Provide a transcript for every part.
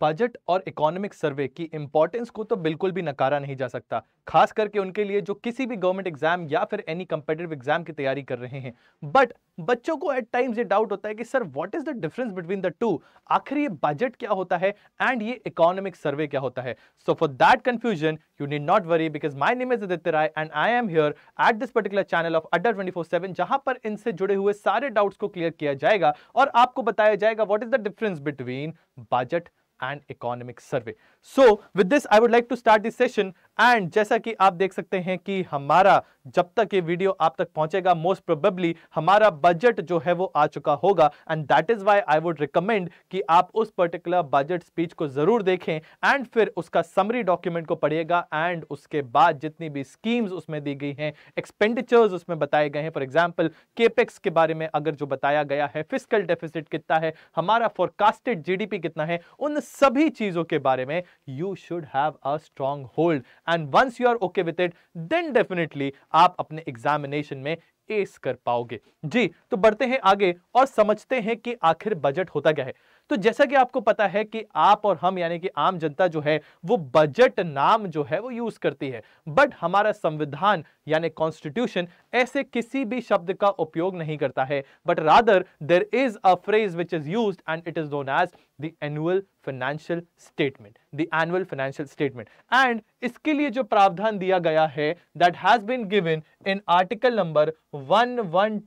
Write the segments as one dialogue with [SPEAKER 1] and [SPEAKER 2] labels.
[SPEAKER 1] Budget और economic survey की importance को तो बिल्कुल भी नकारा नहीं जा सकता खास करके उनके लिए जो किसी भी गवर्नमेंट एग्जाम या फिर एनी कंपेटेटिव एग्जाम की तैयारी कर रहे हैं बट बच्चों को एट टाइम्स ये डाउट होता है कि sir what is the difference between the two आखिर ये बजट क्या होता है एंड ये इकोनॉमिक सर्वे क्या होता है so for that confusion you need not worry because my name is Aditya Rai and I am here at this particular channel of Adda four seven जहां पर इनसे जुड़े हुए सारे डाउट्स को क्लियर किया जाएगा और आपको बताया जाएगा what is the difference between budget and Economic Survey. So with this, I would like to start this session and जैसा कि आप देख सकते हैं कि हमारा जब तक ये वीडियो आप तक पहुंचेगा मोस्ट प्रोबेबली हमारा बजट जो है वो आ चुका होगा and that is why I would recommend कि आप उस पर्टिकुलर बजट स्पीच को जरूर देखें एंड फिर उसका समरी डॉक्यूमेंट को पढ़िएगा एंड उसके बाद जितनी भी स्कीम्स उसमें दी गई हैं एक्सपेंडिचर्स उसमें बताए गए हैं फॉर एग्जाम्पल केपेक्स के बारे में अगर जो बताया गया है फिजिकल डेफिसिट कितना है हमारा फोरकास्टेड जी कितना है उन सभी चीजों के बारे में you should have a strong hold and once you are okay with it then definitely आप अपने एग्जामिनेशन में एस कर पाओगे जी तो बढ़ते हैं आगे और समझते हैं कि आखिर बजट होता क्या है तो जैसा कि आपको पता है कि आप और हम यानी कि आम जनता जो है वो बजट नाम जो है वो यूज करती है बट हमारा संविधान यानी कॉन्स्टिट्यूशन ऐसे किसी भी शब्द का उपयोग नहीं करता है but rather there is a phrase which is use and it is known as the annual financial statement the annual financial statement and इसके लिए जो प्रावधान दिया गया है that has been given in article number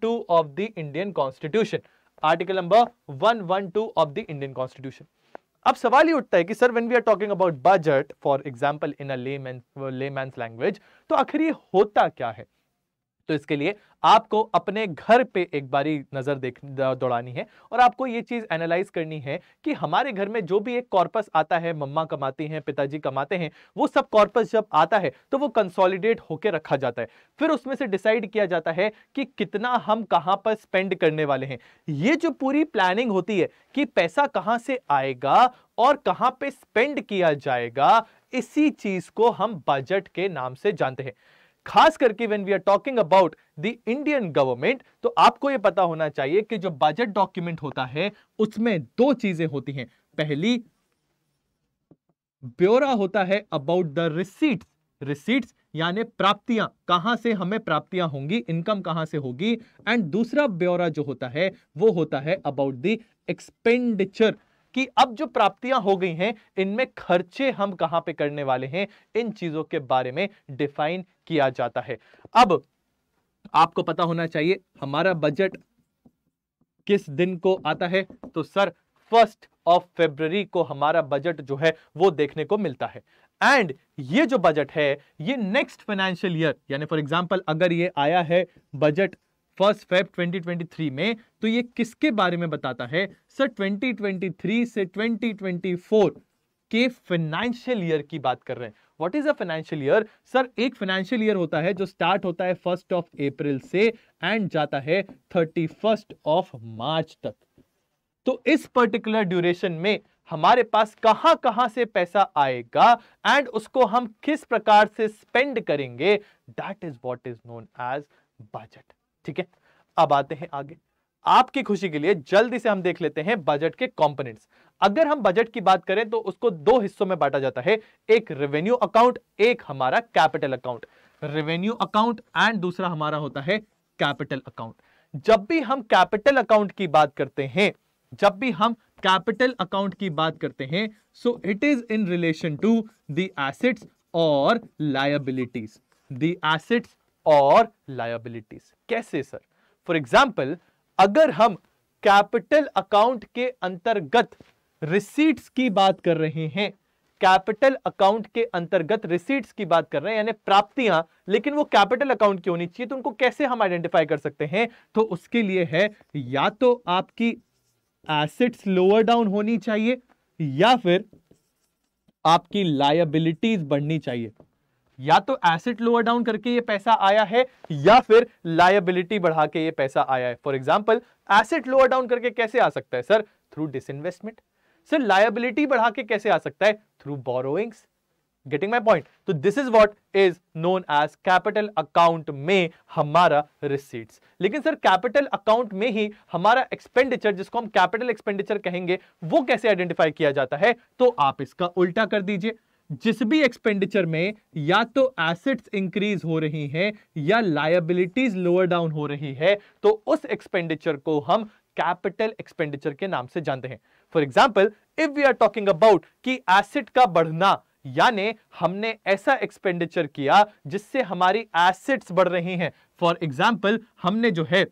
[SPEAKER 1] two of the Indian constitution article number 112 of the Indian constitution अब सवाल ये उठता है कि sir when we are talking about budget for example in a layman layman language तो आखिर ये होता क्या है तो इसके लिए आपको अपने घर पे एक बारी नज़र देख दौड़ानी है और आपको ये चीज़ एनालाइज करनी है कि हमारे घर में जो भी एक कॉर्पस आता है मम्मा कमाती हैं पिताजी कमाते हैं वो सब कॉर्पस जब आता है तो वो कंसोलिडेट होके रखा जाता है फिर उसमें से डिसाइड किया जाता है कि कितना हम कहाँ पर स्पेंड करने वाले हैं ये जो पूरी प्लानिंग होती है कि पैसा कहाँ से आएगा और कहाँ पे स्पेंड किया जाएगा इसी चीज़ को हम बजट के नाम से जानते हैं खास करके when we are talking about the Indian government तो आपको यह पता होना चाहिए कि जो बजट डॉक्यूमेंट होता है उसमें दो चीजें होती हैं पहली ब्योरा होता है अबाउट द रिसीट रिसीट्स यानी प्राप्तियां कहां से हमें प्राप्तियां होंगी इनकम कहां से होगी एंड दूसरा ब्योरा जो होता है वो होता है अबाउट द एक्सपेंडिचर कि अब जो प्राप्तियां हो गई हैं इनमें खर्चे हम कहां पे करने वाले हैं इन चीजों के बारे में डिफाइन किया जाता है अब आपको पता होना चाहिए हमारा बजट किस दिन को आता है तो सर फर्स्ट ऑफ फेब्रवरी को हमारा बजट जो है वो देखने को मिलता है एंड ये जो बजट है ये नेक्स्ट फाइनेंशियल ईयर यानी फॉर एग्जांपल अगर ये आया है बजट फर्स्ट फेब 2023 में तो ये किसके बारे में बताता है सर 2023 से 2024 के फाइनेंशियल ईयर की बात कर रहे हैं what is a financial year sir एक फाइनेंशियल ईयर होता है जो स्टार्ट होता है फर्स्ट ऑफ अप्रैल से एंड जाता है थर्टी ऑफ मार्च तक तो इस पर्टिकुलर ड्यूरेशन में हमारे पास कहां कहां से पैसा आएगा एंड उसको हम किस प्रकार से स्पेंड करेंगे that is what is known as budget ठीक है अब आते हैं आगे आपकी खुशी के लिए जल्दी से हम देख लेते हैं बजट के कंपोनेंट्स अगर हम बजट की बात करें तो उसको दो हिस्सों में बांटा जाता है एक रेवेन्यू अकाउंट एक हमारा capital account revenue account and दूसरा हमारा होता है कैपिटल अकाउंट जब भी हम कैपिटल अकाउंट की बात करते हैं जब भी हम कैपिटल अकाउंट की बात करते हैं so it is in relation to the assets और एसेट्स और लायबिलिटीज कैसे सर फॉर एग्जाम्पल अगर हम कैपिटल अकाउंट के अंतर्गत रिसीट्स की बात कर रहे हैं कैपिटल अकाउंट के अंतर्गत रिसीट्स की बात कर रहे हैं यानी प्राप्तियां लेकिन वो कैपिटल अकाउंट की होनी चाहिए तो उनको कैसे हम आइडेंटिफाई कर सकते हैं तो उसके लिए है या तो आपकी एसेट्स लोअर डाउन होनी चाहिए या फिर आपकी लायबिलिटीज बढ़नी चाहिए या तो एसेट लोअर डाउन करके ये पैसा आया है या फिर लायबिलिटी बढ़ा के ये पैसा आया है for example asset lower down करके कैसे आ सकता है sir through disinvestment sir liability बढ़ा के कैसे आ सकता है through borrowings getting my point तो this is what is known as capital account में हमारा रिसीट लेकिन सर कैपिटल अकाउंट में ही हमारा एक्सपेंडिचर जिसको हम कैपिटल एक्सपेंडिचर कहेंगे वो कैसे आइडेंटिफाई किया जाता है तो आप इसका उल्टा कर दीजिए जिस भी एक्सपेंडिचर में या तो एसेट्स इंक्रीज हो रही हैं या लायबिलिटीज लोअर डाउन हो रही है तो उस एक्सपेंडिचर को हम कैपिटल एक्सपेंडिचर के नाम से जानते हैं for example if we are talking about कि एसेट का बढ़ना यानी हमने ऐसा एक्सपेंडिचर किया जिससे हमारी एसेट्स बढ़ रही हैं फॉर एग्जाम्पल हमने जो है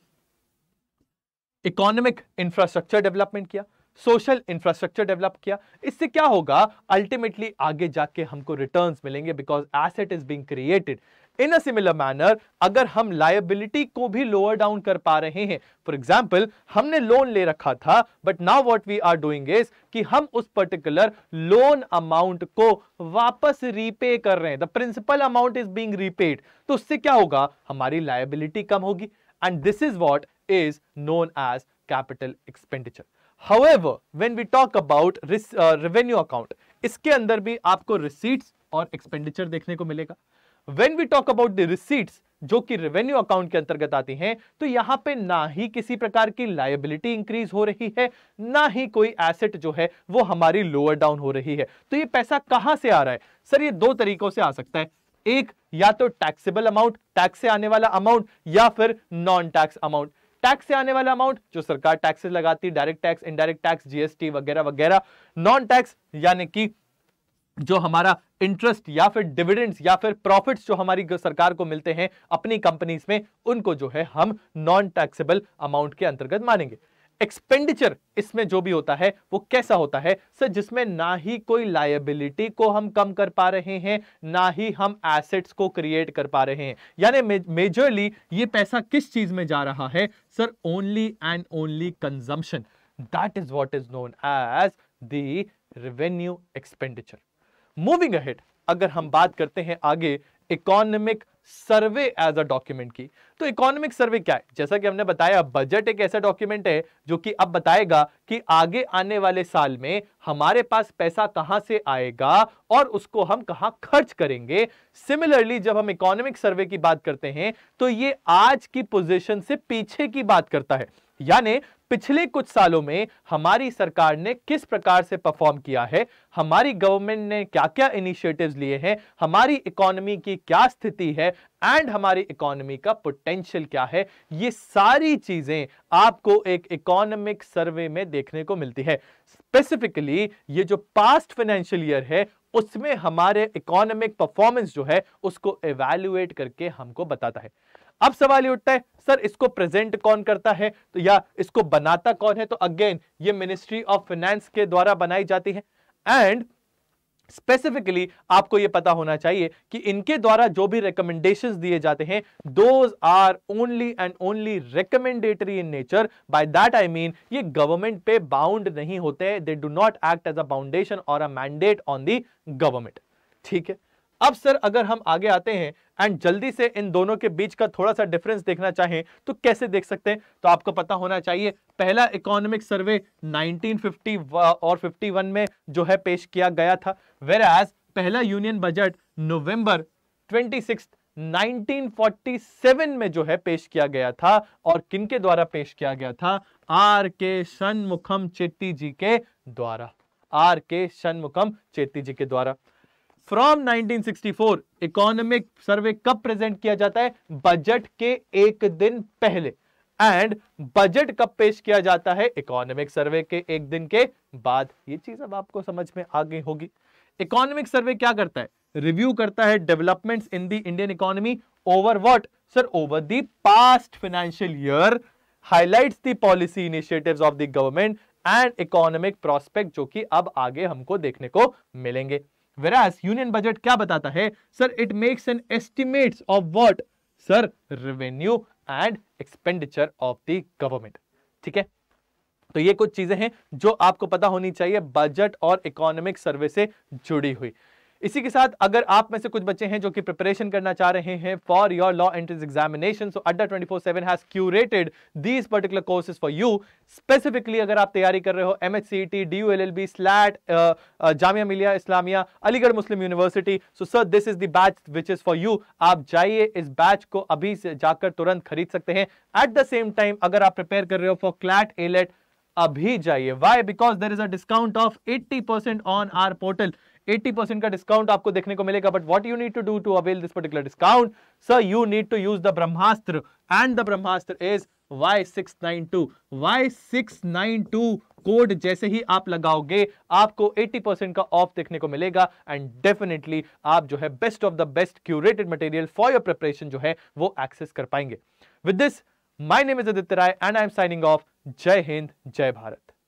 [SPEAKER 1] इकोनॉमिक इंफ्रास्ट्रक्चर डेवलपमेंट किया सोशल इंफ्रास्ट्रक्चर डेवलप किया इससे क्या होगा अल्टीमेटली आगे जाके हमको रिटर्न्स मिलेंगे because asset is being created in a similar manner अगर हम लाइबिलिटी को भी लोअर डाउन कर पा रहे हैं फॉर एग्जाम्पल हमने लोन ले रखा था but now what we are doing is कि हम उस पर्टिकुलर लोन अमाउंट को वापस रीपे कर रहे हैं the principal amount is being repaid तो उससे क्या होगा हमारी लाइबिलिटी कम होगी and this is what is known as capital expenditure however when we talk about risk, uh, revenue account इसके अंदर भी आपको receipts और expenditure देखने को मिलेगा when we talk about the receipts जो कि रेवेन्यू अकाउंट के अंतर्गत आती हैं तो यहां पे ना ही किसी प्रकार की लायबिलिटी इंक्रीज हो रही है ना ही कोई एसेट जो है वो हमारी लोअर डाउन हो रही है तो ये पैसा कहां से आ रहा है सर ये दो तरीकों से आ सकता है एक या तो टैक्सेबल अमाउंट टैक्स से आने वाला अमाउंट या फिर नॉन टैक्स अमाउंट टैक्स से आने वाला अमाउंट जो सरकार टैक्सेस लगाती direct tax indirect tax GST वगैरह वगैरह नॉन टैक्स यानी कि जो हमारा इंटरेस्ट या फिर डिविडेंड्स या फिर प्रॉफिट्स जो हमारी सरकार को मिलते हैं अपनी कंपनीज में उनको जो है हम नॉन टैक्सेबल अमाउंट के अंतर्गत मानेंगे एक्सपेंडिचर इसमें जो भी होता है वो कैसा होता है सर जिसमें ना ही कोई लायबिलिटी को हम कम कर पा रहे हैं ना ही हम एसेट्स को क्रिएट कर पा रहे हैं यानी मेजरली ये पैसा किस चीज में जा रहा है sir only and only consumption that is what is known as the revenue expenditure moving ahead अगर हम बात करते हैं आगे economic survey as a document की तो इकोनॉमिक सर्वे क्या है जैसा कि हमने बताया बजट एक ऐसा डॉक्यूमेंट है जो कि अब बताएगा कि आगे आने वाले साल में हमारे पास पैसा कहां से आएगा और उसको हम कहां खर्च करेंगे सिमिलरली जब हम इकोनॉमिक सर्वे की बात करते हैं तो ये आज की पोजीशन से पीछे की बात करता है यानी पिछले कुछ सालों में हमारी सरकार ने किस प्रकार से परफॉर्म किया है हमारी गवर्नमेंट ने क्या क्या इनिशिएटिव्स लिए हैं हमारी इकोनॉमी की क्या स्थिति है एंड हमारी इकोनॉमी का पोटेंशियल क्या है ये सारी चीजें आपको एक इकोनॉमिक सर्वे में देखने को मिलती है स्पेसिफिकली ये जो पास्ट फाइनेंशियल ईयर है उसमें हमारे इकोनॉमिक परफॉर्मेंस जो है उसको एवेल्युएट करके हमको बताता है अब सवाल ये उठता है सर इसको प्रेजेंट कौन करता है तो या इसको बनाता कौन है तो अगेन ये मिनिस्ट्री ऑफ फाइनेंस के द्वारा बनाई जाती है एंड स्पेसिफिकली आपको यह पता होना चाहिए कि इनके द्वारा जो भी रिकमेंडेशंस दिए जाते हैं those are only and only recommendatory in nature by that I mean ये गवर्नमेंट पे बाउंड नहीं होते they do not act as a foundation और a mandate on the government ठीक है अब सर अगर हम आगे आते हैं एंड जल्दी से इन दोनों के बीच का थोड़ा सा डिफरेंस देखना चाहें तो कैसे देख सकते हैं तो आपको पता होना चाहिए पहला इकोनॉमिक सर्वे 1950 और 51 में जो है पेश किया गया था वेर एज पहला यूनियन बजट नवंबर 26 1947 में जो है पेश किया गया था और किनके द्वारा पेश किया गया था आर के शनमुखम चेट्टी जी के द्वारा आर के शनमुखम चेट्टी जी के द्वारा फ्रॉम 1964 इकोनॉमिक सर्वे कब प्रेजेंट किया जाता है बजट के एक दिन पहले एंड बजट कब पेश किया जाता है इकोनॉमिक सर्वे के एक दिन के बाद ये चीज अब आपको समझ में आ गई होगी इकोनॉमिक सर्वे क्या करता है रिव्यू करता है developments in the Indian economy over what sir over the past financial year highlights the policy initiatives of the government and economic prospect जो कि अब आगे हमको देखने को मिलेंगे वेराज यूनियन बजट क्या बताता है sir it makes an estimate of what sir revenue and expenditure of the government ठीक है तो ये कुछ चीजें हैं जो आपको पता होनी चाहिए बजट और इकोनॉमिक सर्वे से जुड़ी हुई इसी के साथ अगर आप में से कुछ बच्चे हैं जो कि प्रिपरेशन करना चाह रहे हैं for your law entrance examination so Adda four seven has curated these particular courses for you specifically अगर आप तैयारी कर रहे हो L B SLAT Jamia Millia Islamia Aligarh Muslim University so sir this is the batch which is for you आप जाइए इस batch को अभी से जाकर तुरंत खरीद सकते हैं एट द सेम टाइम अगर आप प्रिपेयर कर रहे हो फॉर क्लैट एलेट अभी जाइए why because there is a discount of percent on our portal eighty percent का डिस्काउंट आपको देखने को मिलेगा but what you need to do to avail this particular discount sir you need to use the Brahmastra and the Brahmastra is Y692 Y692 code जैसे ही आप लगाओगे आपको 80% का ऑफ देखने को मिलेगा एंड डेफिनेटली आप जो है best of the best curated material for your preparation जो है वो एक्सेस कर पाएंगे with this my name is Aditya Rai and I am signing off Jai Hind जय भारत